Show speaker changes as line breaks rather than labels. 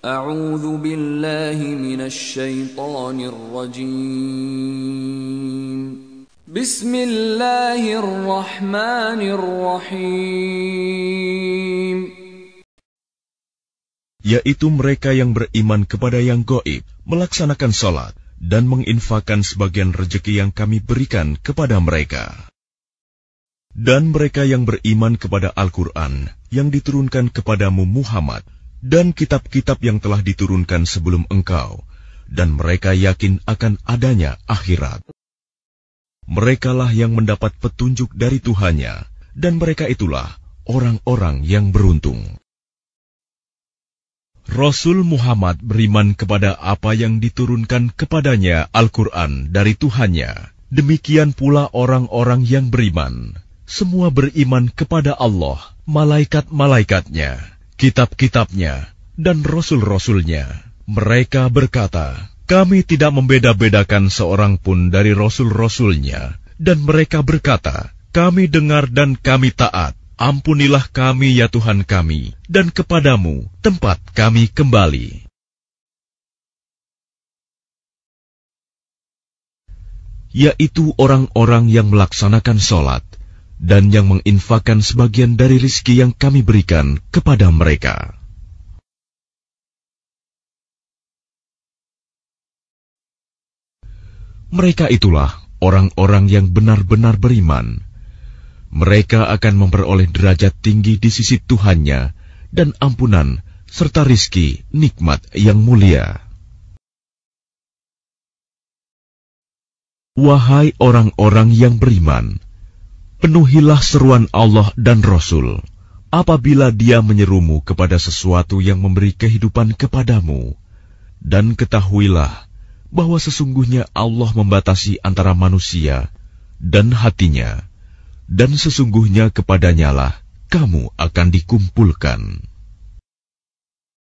أعوذ بالله من الشيطان الرجيم بسم الله الرحمن الرحيم yaitu mereka yang beriman kepada yang goib, melaksanakan sholat, dan menginfakan sebagian rejeki yang kami berikan kepada mereka. Dan mereka yang beriman kepada Al-Quran yang diturunkan kepadamu Muhammad, dan kitab-kitab yang telah diturunkan sebelum engkau, dan mereka yakin akan adanya akhirat. Merekalah yang mendapat petunjuk dari Tuhannya, dan mereka itulah orang-orang yang beruntung. Rasul Muhammad beriman kepada apa yang diturunkan kepadanya Al-Quran dari Tuhannya. Demikian pula orang-orang yang beriman. Semua beriman kepada Allah, malaikat-malaikatnya, kitab-kitabnya, dan rasul-rasulnya. Mereka berkata, kami tidak membeda-bedakan seorang pun dari rasul-rasulnya. Dan mereka berkata, kami dengar dan kami taat. Ampunilah kami ya Tuhan kami, dan kepadamu tempat kami kembali. Yaitu orang-orang yang melaksanakan sholat, dan yang menginfakkan sebagian dari rizki yang kami berikan kepada mereka. Mereka itulah orang-orang yang benar-benar beriman. Mereka akan memperoleh derajat tinggi di sisi Tuhannya dan ampunan serta rizki nikmat yang mulia. Wahai orang-orang yang beriman, Penuhilah seruan Allah dan Rasul apabila dia menyerumu kepada sesuatu yang memberi kehidupan kepadamu. Dan ketahuilah bahwa sesungguhnya Allah membatasi antara manusia dan hatinya, dan sesungguhnya kepadanyalah kamu akan dikumpulkan.